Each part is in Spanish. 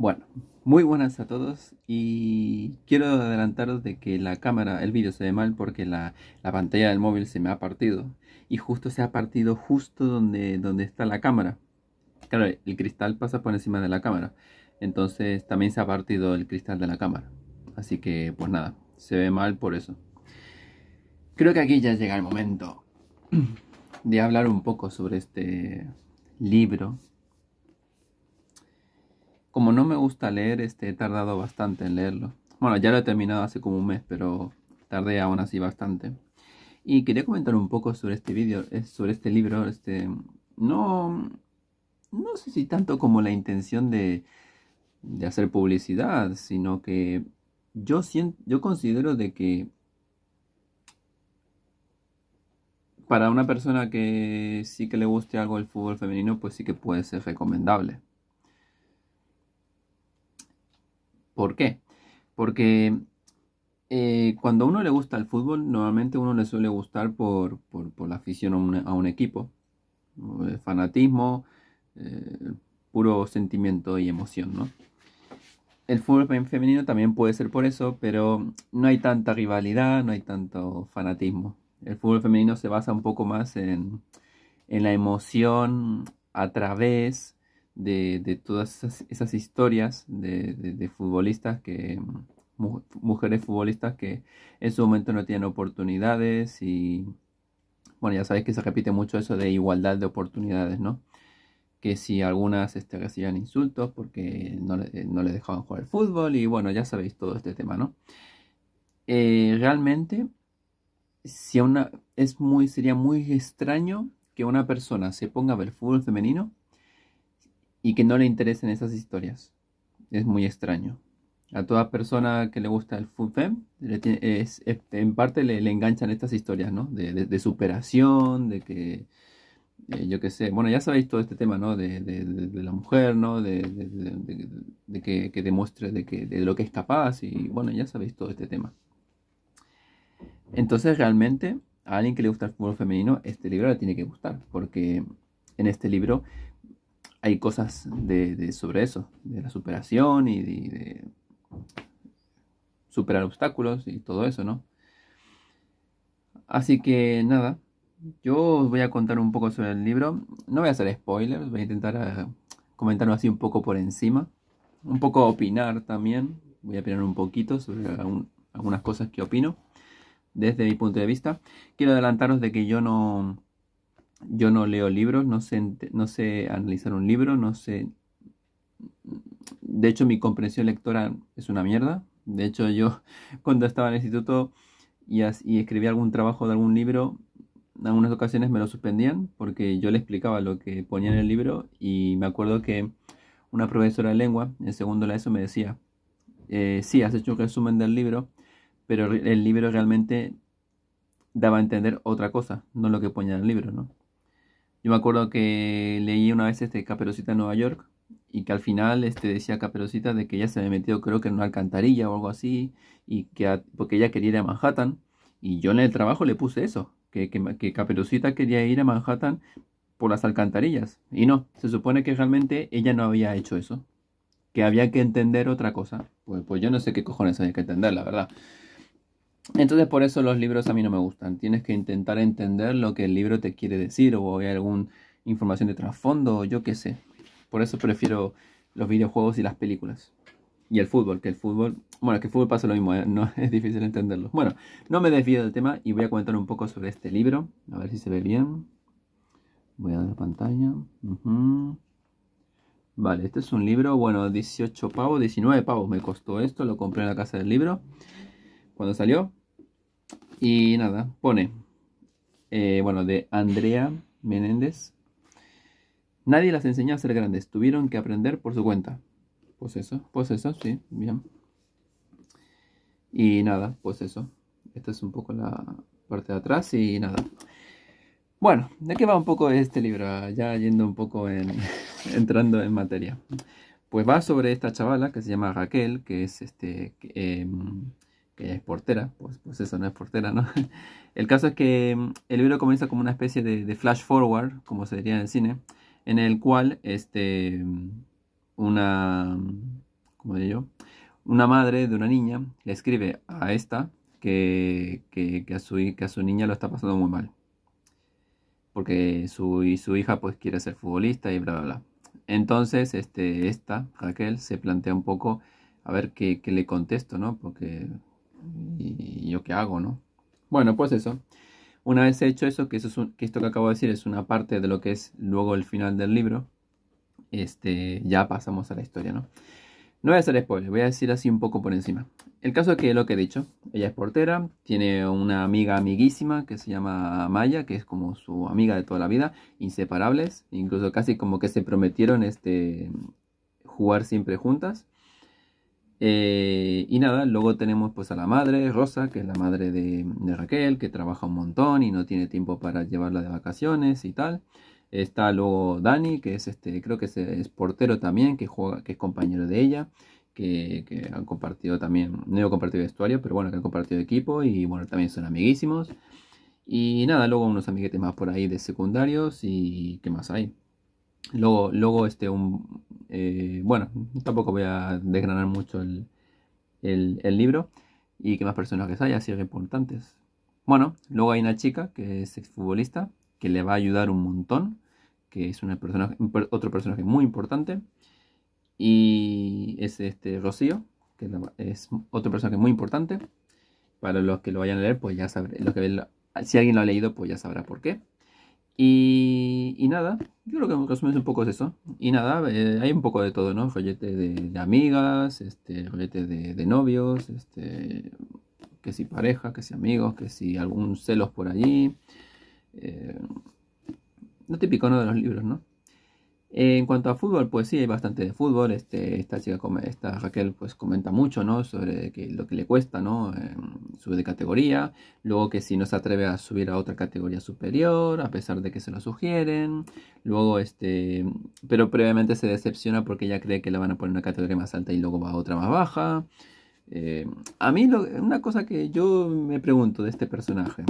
Bueno, muy buenas a todos y quiero adelantaros de que la cámara, el vídeo se ve mal porque la, la, pantalla del móvil se me ha partido y justo se ha partido justo donde, donde está la cámara. Claro, el cristal pasa por encima de la cámara, entonces también se ha partido el cristal de la cámara. Así que pues nada, se ve mal por eso. Creo que aquí ya llega el momento de hablar un poco sobre este libro como no me gusta leer, este, he tardado bastante en leerlo. Bueno, ya lo he terminado hace como un mes, pero tardé aún así bastante. Y quería comentar un poco sobre este vídeo, eh, sobre este libro. Este, no, no sé si tanto como la intención de, hacer publicidad, sino que yo, siento, yo considero de que para una persona que sí que le guste algo el fútbol femenino, pues sí que puede ser recomendable. ¿Por qué? Porque eh, cuando a uno le gusta el fútbol, normalmente uno le suele gustar por, la afición a un, equipo. fanatismo, eh, puro sentimiento y emoción, ¿no? El fútbol femenino también puede ser por eso, pero no hay tanta rivalidad, no hay tanto fanatismo. El fútbol femenino se basa un poco más en, en la emoción a través de, todas esas, historias de, futbolistas que mm, mujeres futbolistas que en su momento no tienen oportunidades y bueno ya sabéis que se repite mucho eso de igualdad de oportunidades no que si algunas este, recibían insultos porque no, le, eh, no les dejaban jugar fútbol y bueno, ya sabéis todo este tema, ¿no? Eh, realmente si una, es muy, sería muy extraño que una persona se ponga a ver fútbol femenino y que no le interesen esas historias. Es muy extraño. A toda persona que le gusta el fútbol... femenino en parte le, enganchan estas historias, ¿no? De, superación, de que, eh, yo qué sé, bueno, ya sabéis todo este tema, ¿no? De, la mujer, ¿no? De, que, demuestre de, que, de lo que es capaz y, bueno, ya sabéis todo este tema. Entonces, realmente, a alguien que le gusta el fútbol femenino, este libro le tiene que gustar, porque en este libro hay cosas de, sobre eso, de la superación y de, superar obstáculos y todo eso, ¿no? Así que nada, yo os voy a contar un poco sobre el libro. No voy a hacer spoilers, voy a intentar eh, comentarlo así un poco por encima. Un poco opinar también. Voy a opinar un poquito sobre algunas cosas que opino desde mi punto de vista. Quiero adelantaros de que yo no, yo no leo libros, no sé, no sé analizar un libro, no sé... De hecho, mi comprensión lectora es una mierda. De hecho, yo cuando estaba en el instituto y, escribía algún trabajo de algún libro, en algunas ocasiones me lo suspendían porque yo le explicaba lo que ponía en el libro y me acuerdo que una profesora de lengua, en segundo la ESO, me decía, eh, sí, has hecho un resumen del libro, pero el libro realmente daba a entender otra cosa, no lo que ponía en el libro, ¿no? Yo me acuerdo que leí una vez este Caperucita en Nueva York y que al final este, decía Caperucita de que ella se había metido creo que en una alcantarilla o algo así y que porque ella quería ir a Manhattan y yo en el trabajo le puse eso, que, que, Caperucita quería ir a Manhattan por las alcantarillas y no, se supone que realmente ella no había hecho eso, que había que entender otra cosa. Pues, pues yo no sé qué cojones había que entender, la verdad. Entonces por eso los libros a mí no me gustan. Tienes que intentar entender lo que el libro te quiere decir o hay alguna información de trasfondo o yo qué sé. Por eso prefiero los videojuegos y las películas. Y el fútbol, que el fútbol... Bueno, que el fútbol pasa lo mismo, ¿eh? no es difícil entenderlo. Bueno, no me desvío del tema y voy a comentar un poco sobre este libro. A ver si se ve bien. Voy a dar pantalla. Vale, este es un libro, bueno, 18 pavos, 19 pavos me costó esto, lo compré en la casa del libro cuando salió. Y nada, pone, eh, bueno, de Andrea Menéndez. Nadie las enseñó a ser grandes, tuvieron que aprender por su cuenta. Pues eso, pues eso, sí, bien. Y nada, pues eso. Esta es un poco la parte de atrás y nada. Bueno, ¿de qué va un poco este libro? Ya yendo un poco en, entrando en materia. Pues va sobre esta chavala que se llama Raquel, que es este... Em, que es portera, pues, pues eso no es portera, ¿no? El caso es que mm, el libro comienza como una especie de, flash forward, como se diría en el cine, en el cual este, mm, una, mm, ¿cómo yo? una madre de una niña le escribe a esta que, a su, que su niña lo está pasando muy mal. Porque su, su hija pues quiere ser futbolista y bla, bla, bla. Entonces, este, esta, Raquel, se plantea un poco a ver qué, qué le contesto, ¿no? Porque ¿Y yo qué hago, no? Bueno, pues eso. Una vez hecho eso, que, eso que esto que acabo de decir es una parte de lo que es luego el final del libro, este, ya pasamos a la historia, ¿no? No voy a hacer spoiler, voy a decir así un poco por encima. El caso es que lo que he dicho, ella es portera, tiene una amiga amiguísima que se llama Maya, que es como su amiga de toda la vida, inseparables, incluso casi como que se prometieron este, jugar siempre juntas. Eh, y nada, luego tenemos pues a la madre, Rosa, que es la madre de, Raquel, que trabaja un montón y no tiene tiempo para llevarla de vacaciones y tal. Está luego Dani, que es este, creo que es, portero también, que juega, que es compañero de ella, que, que han compartido también, no he compartido vestuario, pero bueno, que han compartido equipo y bueno, también son amiguísimos. Y nada, luego unos amiguetes más por ahí de secundarios y qué más hay. Luego, luego este, un, eh, bueno, tampoco voy a desgranar mucho el, libro y que más que hay, así que importantes. Bueno, luego hay una chica que es exfutbolista, que le va a ayudar un montón, que es una persona, otro personaje muy importante. Y es este Rocío, que es otro personaje muy importante. Para los que lo vayan a leer, pues ya sabré. que, si alguien lo ha leído, pues ya sabrá por qué. Y, nada, yo creo que resumimos un poco es eso. Y nada, eh, hay un poco de todo, ¿no? Follete de, amigas, este, de, novios, este, que si pareja, que si amigos, que si algún celos por allí. No eh, típico, ¿no? De los libros, ¿no? Eh, en cuanto a fútbol, pues sí, hay bastante de fútbol. Este, esta chica, esta Raquel, pues comenta mucho, ¿no? Sobre lo que le cuesta, ¿no? sube de categoría. Luego que si no se atreve a subir a otra categoría superior, a pesar de que se lo sugieren. Luego, este, pero previamente se decepciona porque ella cree que le van a poner una categoría más alta y luego va a otra más baja. Eh, a mí, una cosa que yo me pregunto de este personaje,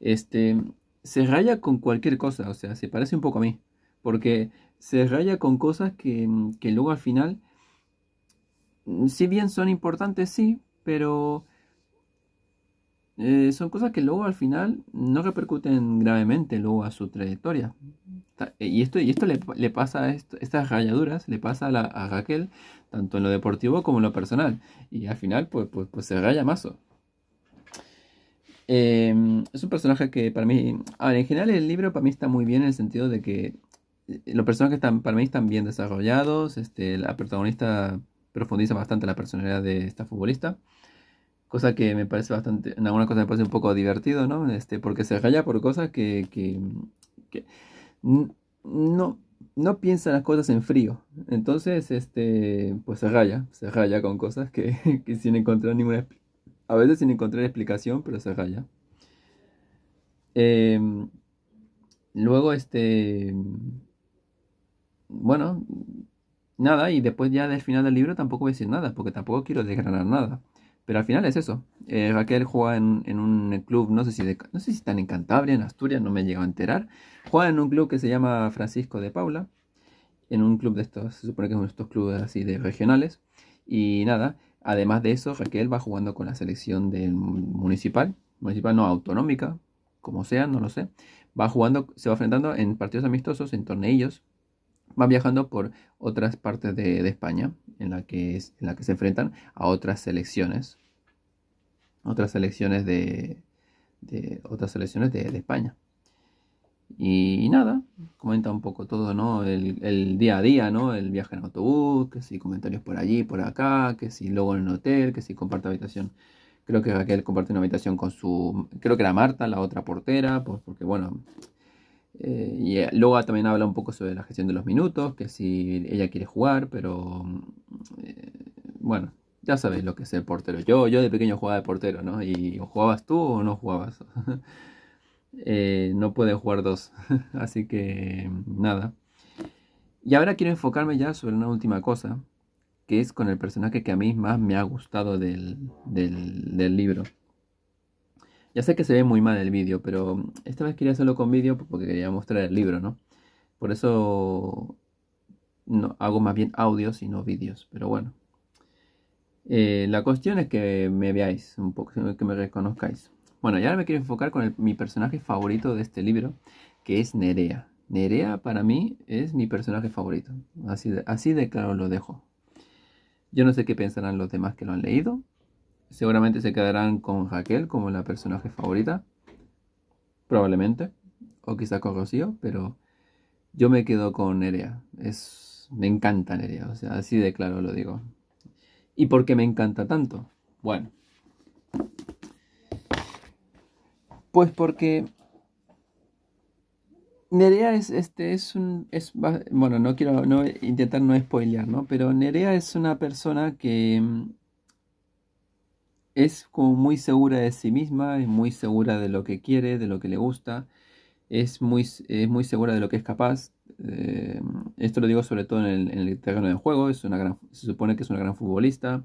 este, se raya con cualquier cosa, o sea, se parece un poco a mí. Porque se raya con cosas que, luego al final, mm, si bien son importantes, sí, pero eh, son cosas que luego al final no repercuten gravemente luego a su trayectoria. Eh, y esto, y esto le, pasa a estas rayaduras, le pasa a, la, a, Raquel, tanto en lo deportivo como en lo personal. Y al final, pues, pues, pues se raya mazo. Em, es un personaje que para mí, en general el libro para mí está muy bien en el sentido de que los personajes están, para mí están bien desarrollados. Este, la protagonista profundiza bastante la personalidad de esta futbolista. Cosa que me parece bastante, en alguna cosa me parece un poco divertido, ¿no? Este, porque se raya por cosas que, no, no piensa las cosas en frío. Entonces, este, pues se raya, se raya con cosas que, sin encontrar ninguna, a veces sin encontrar explicación, pero se raya. Em, luego, este, bueno, nada, y después ya del final del libro tampoco voy a decir nada, porque tampoco quiero desgranar nada. Pero al final es eso. Raquel eh, juega en, en, un club, no sé, si de, no sé si están en Cantabria, en Asturias, no me he llegado a enterar. Juega en un club que se llama Francisco de Paula, en un club de estos, se supone que son estos clubes así de regionales. Y nada, además de eso, Raquel va jugando con la selección del municipal, municipal no autonómica, como sea, no lo sé. Va jugando, se va enfrentando en partidos amistosos, en torneillos, van viajando por otras partes de, España en la, que la que se enfrentan a otras selecciones, otras selecciones de, otras selecciones de, España. Y, nada, comenta un poco todo, ¿no? El, día a día, ¿no? El viaje en autobús, que si comentarios por allí, por acá, que si luego en el hotel, que si comparte habitación. Creo que aquel comparte una habitación con su. Creo que era Marta, la otra portera, pues porque bueno, eh, y eh, luego también habla un poco sobre la gestión de los minutos, que si ella quiere jugar, pero eh, bueno, ya sabéis lo que es el portero. Yo, yo de pequeño jugaba de portero, ¿no? Y o jugabas tú o no jugabas. no puede jugar dos, así que nada. Y ahora quiero enfocarme ya sobre una última cosa, que es con el personaje que a mí más me ha gustado del libro. Ya sé que se ve muy mal el vídeo, pero esta vez quería hacerlo con vídeo porque quería mostrar el libro, ¿no? Por eso no, hago más bien audios y no vídeos, pero bueno. Eh, la cuestión es que me veáis un poco, que me reconozcáis. Bueno, y ahora me quiero enfocar con mi personaje favorito de este libro, que es Nerea. Nerea para mí es mi personaje favorito. así de claro lo dejo. Yo no sé qué pensarán los demás que lo han leído, Seguramente se quedarán con Raquel como la personaje favorita. Probablemente. O quizás con Rocío, pero yo me quedo con Nerea. Es, me encanta Nerea, o sea, así de claro lo digo. ¿Y por qué me encanta tanto? Bueno. Pues porque Nerea es este es un es bueno no quiero no intentar no spoilear no pero Nerea es una persona que es como muy segura de sí misma, es muy segura de lo que quiere, de lo que le gusta, es muy, muy segura de lo que es capaz. Eh, esto lo digo sobre todo en el, terreno de juego, es una se supone que es una gran futbolista,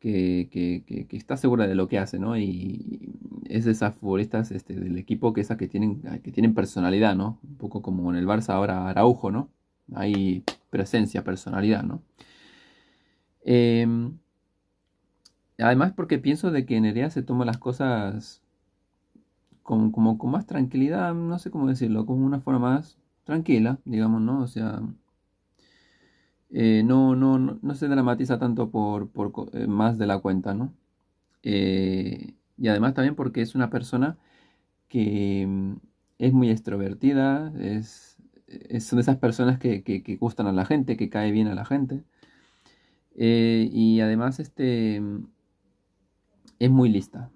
que, está segura de lo que hace, ¿no? Y es de esas futbolistas este, del equipo que esas que tienen, que tienen personalidad, ¿no? Un poco como en el Barça ahora Araujo, ¿no? Hay presencia, personalidad, ¿no? Em, Además porque pienso de que Nerea se toma las cosas con, como con más tranquilidad, no sé cómo decirlo, con una forma más tranquila, digamos, ¿no? O sea, eh, no, no, no, se dramatiza tanto por, eh, más de la cuenta, ¿no? Eh, y además también porque es una persona que mm, es muy extrovertida, es, es son esas personas que, gustan a la gente, que cae bien a la gente. y además, este mm, es muy lista.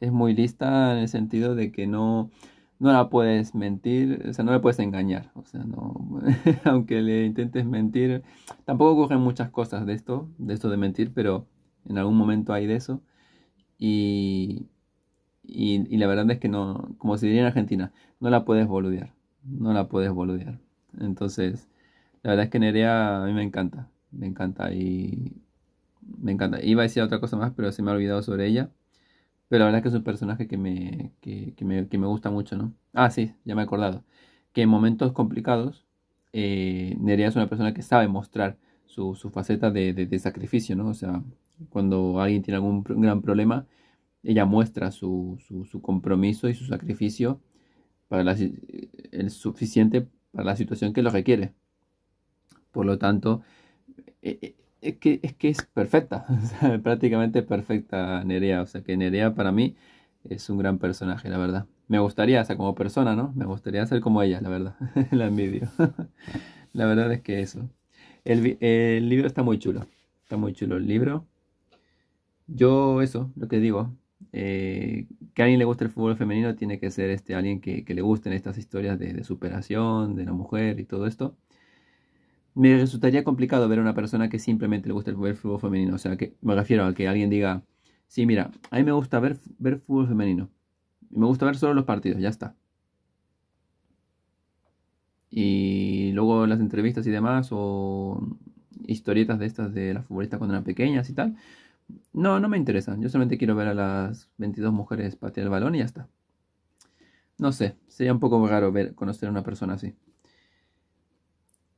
Es muy lista en el sentido de que no, no la puedes mentir, o sea, no le puedes engañar. O sea, no, aunque le intentes mentir, tampoco cogen muchas cosas de esto, de esto de mentir, pero en algún momento hay de eso. Y, y la verdad es que no, como se diría en Argentina, no la puedes boludear. No la puedes boludear. Entonces, la verdad es que Nerea a mí me encanta. Me encanta y me encanta. Iba a decir otra cosa más, pero se me ha olvidado sobre ella. Pero la verdad es que es un personaje que me, me, gusta mucho, ¿no? Ah, sí, ya me he acordado. Que en momentos complicados, eh, Nerea es una persona que sabe mostrar su, faceta de, sacrificio, ¿no? O sea, cuando alguien tiene algún gran problema, ella muestra su, compromiso y su sacrificio para el suficiente para la situación que lo requiere. Por lo tanto, eh, eh, es que es, que es perfecta, prácticamente perfecta Nerea, o sea que Nerea para mí es un gran personaje, la verdad. Me gustaría, o sea, como persona, ¿no? Me gustaría ser como ella, la verdad. la envidio. la verdad es que eso. El, el, libro está muy chulo. Está muy chulo el libro. Yo, eso, lo que digo. Eh, que a alguien le guste el fútbol femenino tiene que ser este alguien que, que le gusten estas historias de, de superación, de la mujer y todo esto me resultaría complicado ver a una persona que simplemente le gusta el, ver fútbol femenino. O sea, que me refiero a que alguien diga, sí, mira, a mí me gusta ver, ver fútbol femenino. Me gusta ver solo los partidos, ya está. Y luego las entrevistas y demás, o historietas de estas de las futbolistas cuando eran pequeñas y tal. No, no me interesan. Yo solamente quiero ver a las 22 mujeres patear el balón y ya está. No sé, sería un poco raro ver, conocer a una persona así.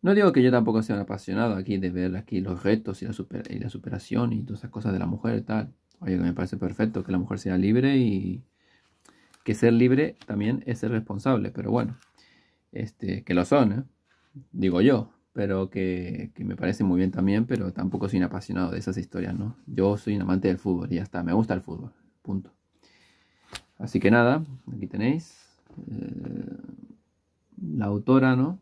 No digo que yo tampoco sea un apasionado aquí de ver aquí los retos y la, y la superación y todas esas cosas de la mujer y tal. Oye, que me parece perfecto que la mujer sea libre y que ser libre también es ser responsable, pero bueno, este, que lo son, ¿eh? digo yo, pero que, me parece muy bien también, pero tampoco soy un apasionado de esas historias, ¿no? Yo soy un amante del fútbol y ya está, me gusta el fútbol, punto. Así que nada, aquí tenéis eh, la autora, ¿no?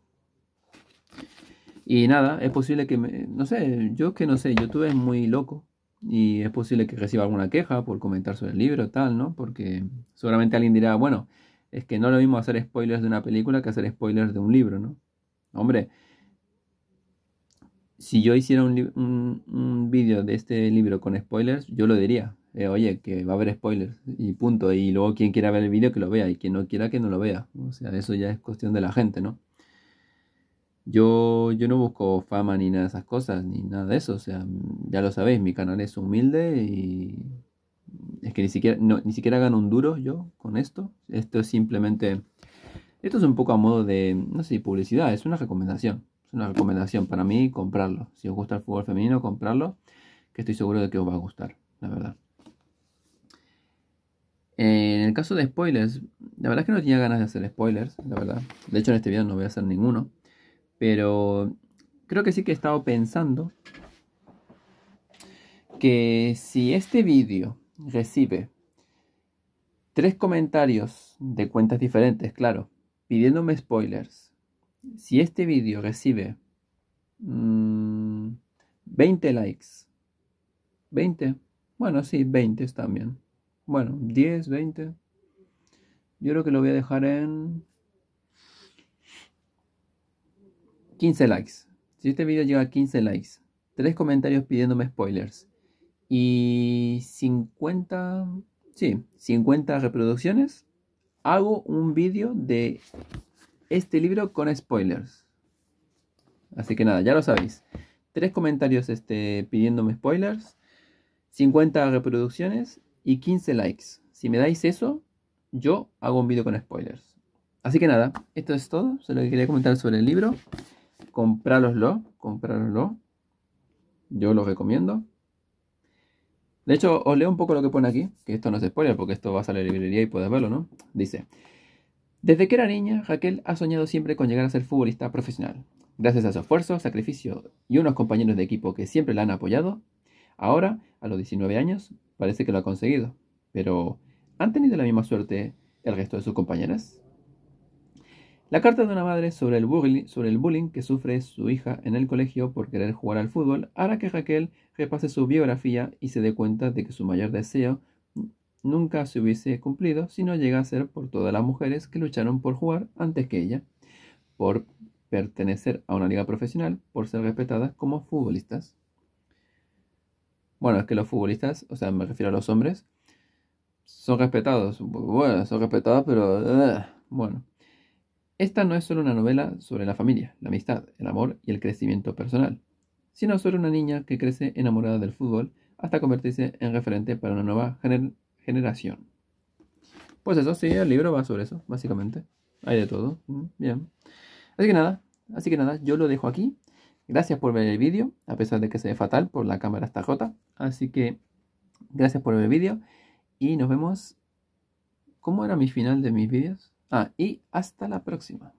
Y nada, es posible que, me, no sé, yo que no sé, YouTube es muy loco y es posible que reciba alguna queja por comentar sobre el libro, tal, ¿no? Porque seguramente alguien dirá, bueno, es que no lo mismo hacer spoilers de una película que hacer spoilers de un libro, ¿no? Hombre, si yo hiciera un, vídeo de este libro con spoilers, yo lo diría. Eh, oye, que va a haber spoilers y punto. Y luego quien quiera ver el vídeo que lo vea y quien no quiera que no lo vea. O sea, eso ya es cuestión de la gente, ¿no? Yo, no busco fama ni nada de esas cosas, ni nada de eso. O sea, ya lo sabéis, mi canal es humilde y es que ni siquiera, no, ni siquiera gano un duro yo con esto. Esto es simplemente, esto es un poco a modo de, no sé, publicidad, es una recomendación. Es una recomendación para mí comprarlo. Si os gusta el fútbol femenino, comprarlo, que estoy seguro de que os va a gustar, la verdad. En el caso de spoilers, la verdad es que no tenía ganas de hacer spoilers, la verdad. De hecho, en este video no voy a hacer ninguno. Pero creo que sí que he estado pensando que si este vídeo recibe tres comentarios de cuentas diferentes, claro, pidiéndome spoilers, si este vídeo recibe 20 mm, likes, 20, bueno, sí, 20 también. Bueno, 10, 20. Yo creo que lo voy a dejar en 15 likes. Si este video llega a 15 likes, 3 comentarios pidiéndome spoilers y 50, sí, 50 reproducciones, hago un vídeo de este libro con spoilers. Así que nada, ya lo sabéis. 3 comentarios este, pidiéndome spoilers, 50 reproducciones y 15 likes. Si me dais eso, yo hago un vídeo con spoilers. Así que nada, esto es todo, solo quería comentar sobre el libro. Comprároslo, comprároslo. Yo lo recomiendo. De hecho, os leo un poco lo que pone aquí, que esto no se spoiler porque esto va a la librería y puedes verlo, ¿no? Dice, desde que era niña, Raquel ha soñado siempre con llegar a ser futbolista profesional. Gracias a su esfuerzo, sacrificio y unos compañeros de equipo que siempre la han apoyado, ahora, a los 19 años, parece que lo ha conseguido. Pero, ¿han tenido la misma suerte el resto de sus compañeras? La carta de una madre sobre el, bullying, sobre el bullying que sufre su hija en el colegio por querer jugar al fútbol hará que Raquel repase su biografía y se dé cuenta de que su mayor deseo nunca se hubiese cumplido si no llega a ser por todas las mujeres que lucharon por jugar antes que ella, por pertenecer a una liga profesional, por ser respetadas como futbolistas. Bueno, es que los futbolistas, o sea, me refiero a los hombres, son respetados. Bueno, son respetados, pero... Eh, bueno. Esta no es solo una novela sobre la familia, la amistad, el amor y el crecimiento personal, sino sobre una niña que crece enamorada del fútbol hasta convertirse en referente para una nueva generación. Pues eso, sí, el libro va sobre eso, básicamente. Hay de todo. Bien. Así que nada, así que nada, yo lo dejo aquí. Gracias por ver el vídeo, a pesar de que se ve fatal por la cámara está rota. Así que gracias por ver el vídeo y nos vemos. ¿Cómo era mi final de mis vídeos? Ah, y hasta la próxima.